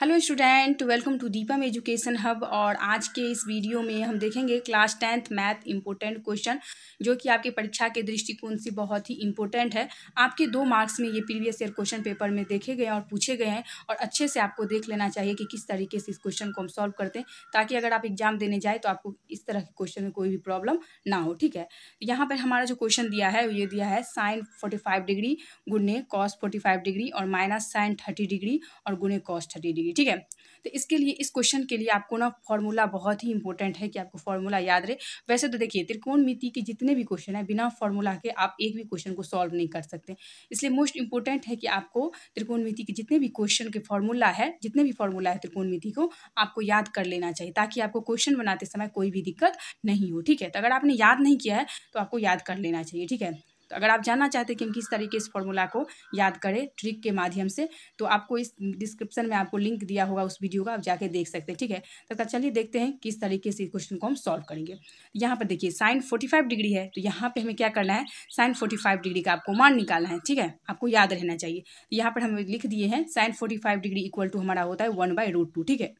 hello student welcome to Deepam education hub और आज के इस वीडियो में हम देखेंगे class tenth math important question जो कि आपकी परीक्षा के दृष्टिकोण से बहुत ही इम्पोर्टेंट है आपके दो मार्क्स में ये प्रीवियस ईयर क्वेश्चन पेपर में देखे गए हैं और पूछे गए हैं और अच्छे से आपको देख लेना चाहिए कि किस तरीके से इस क्वेश्चन को हम सॉल्व करते हैं ताकि अगर आप एग्जाम देने जाए तो आपको इस तरह के क्वेश्चन में कोई भी प्रॉब्लम ना हो ठीक है तो यहाँ पर हमारा जो क्वेश्चन दिया है ये दिया है साइन फोर्टी डिग्री गुणे कॉस फोर्टी डिग्री और माइनस साइन थर्टी डिग्री और गुणे कॉस थर्टी डिग्री लिए ठीक है तो इसके लिए इस क्वेश्चन के लिए आपको ना फॉर्मूला बहुत ही इंपॉर्टेंट है कि आपको फॉर्मूला याद रहे वैसे तो देखिए त्रिकोण मिति के जितने भी क्वेश्चन है बिना फॉर्मूला के आप एक भी क्वेश्चन को सॉल्व नहीं कर सकते इसलिए मोस्ट इंपॉर्टेंट है कि आपको त्रिकोण मिति के जितने भी क्वेश्चन के फॉर्मूला है जितने भी फॉर्मूला है त्रिकोण मिति को आपको याद कर लेना चाहिए ताकि आपको क्वेश्चन बनाते समय कोई भी दिक्कत नहीं हो ठीक है तो अगर आपने याद नहीं किया है तो आपको याद कर लेना चाहिए ठीक है तो अगर आप जानना चाहते हैं कि हम किस तरीके इस फॉर्मूला को याद करें ट्रिक के माध्यम से तो आपको इस डिस्क्रिप्शन में आपको लिंक दिया होगा उस वीडियो का आप जाके देख सकते हैं ठीक है तो चलिए देखते हैं किस तरीके से क्वेश्चन को हम सॉल्व करेंगे यहाँ पर देखिए साइन फोर्टी डिग्री है तो यहाँ पर हमें क्या करना है साइन फोर्टी डिग्री का आपको मान निकालना है ठीक है आपको याद रहना चाहिए यहाँ पर हम लिख दिए हैं sine forty degree equal to हमारा होता है वन बाई ठीक है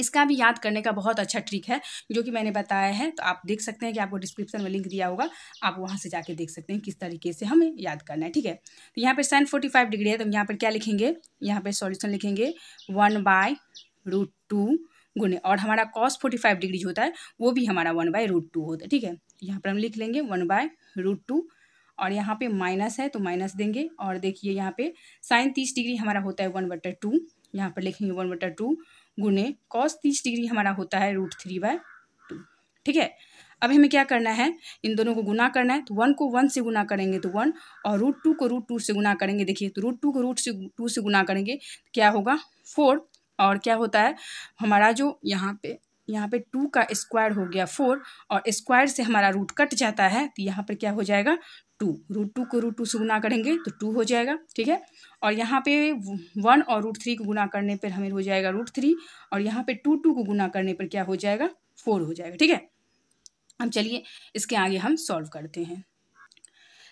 इसका भी याद करने का बहुत अच्छा ट्रिक है जो कि मैंने बताया है तो आप देख सकते हैं कि आपको डिस्क्रिप्शन में लिंक दिया होगा आप वहाँ से जाके देख सकते हैं किस तरीके से हमें याद करना है ठीक है तो यहाँ पर साइन फोर्टी फाइव डिग्री है तो यहाँ पर क्या लिखेंगे यहाँ पर सॉल्यूशन लिखेंगे वन बाय रूट टू गुने और हमारा कॉस फोर्टी फाइव डिग्री होता है वो भी हमारा वन बाय रूट टू होता है ठीक है यहाँ पर हम लिख लेंगे वन बाय रूट टू और यहाँ पे माइनस है तो माइनस देंगे और देखिए यहाँ पे साइन तीस डिग्री हमारा होता है वन बटर टू यहाँ पर लिखेंगे वन बटा टू गुने कॉस तीस डिग्री हमारा होता है रूट थ्री बाय टू ठीक है अब हमें क्या करना है इन दोनों को गुना करना है तो वन को वन से गुना करेंगे तो वन और रूट टू को रूट टू से गुना करेंगे देखिए तो रूट टू को रूट से टू से गुना करेंगे तो क्या होगा फोर और क्या होता है हमारा जो यहाँ पे यहाँ पे टू का स्क्वायर हो गया फोर और स्क्वायर से हमारा रूट कट जाता है तो यहाँ पर क्या हो जाएगा टू रूट टू को रूट टू से गुना करेंगे तो टू हो जाएगा ठीक है और यहाँ पे वन और रूट थ्री को गुना करने पर हमें हो जाएगा रूट थ्री और यहाँ पे टू टू को गुना करने पर क्या हो जाएगा फोर हो जाएगा ठीक है अब चलिए इसके आगे हम सॉल्व करते हैं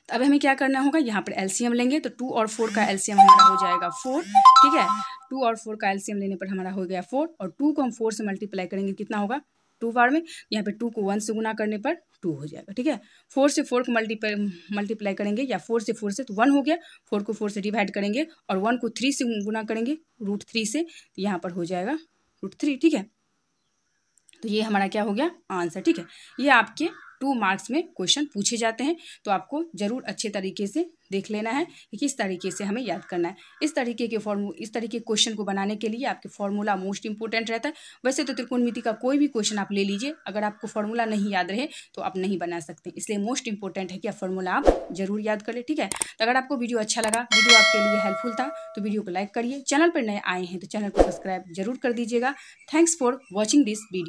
तो अब हमें क्या करना होगा यहाँ पर एलसीएम लेंगे तो टू और फोर का एलसीएम हमारा हो जाएगा फोर ठीक है टू और फोर का एलसीएम लेने पर हमारा हो गया फोर और टू को हम फोर से मल्टीप्लाई करेंगे कितना होगा टू बार में यहाँ पे टू को वन से गुना करने पर टू हो जाएगा ठीक है फोर से फोर को मल्टीप्लाई मल्टीप्लाई करेंगे या फोर से फोर से तो वन हो गया फोर को फोर से डिवाइड करेंगे और वन को थ्री से गुना करेंगे रूट थ्री से तो यहाँ पर हो जाएगा रूट थ्री ठीक है तो ये हमारा क्या हो गया आंसर ठीक है ये आपके टू मार्क्स में क्वेश्चन पूछे जाते हैं तो आपको ज़रूर अच्छे तरीके से देख लेना है कि किस तरीके से हमें याद करना है इस तरीके के फॉर्मू इस तरीके के क्वेश्चन को बनाने के लिए आपके फॉर्मूला मोस्ट इंपॉर्टेंट रहता है वैसे तो त्रिकोणमिति का कोई भी क्वेश्चन आप ले लीजिए अगर आपको फॉर्मूला नहीं याद रहे तो आप नहीं बना सकते इसलिए मोस्ट इंपॉर्टेंट है कि आप फॉर्मूला आप जरूर याद कर ले ठीक है तो अगर आपको वीडियो अच्छा लगा वीडियो आपके लिए हेल्पफुल था तो वीडियो को लाइक करिए चैनल पर नए आए हैं तो चैनल को सब्सक्राइब जरूर कर दीजिएगा thanks for watching this video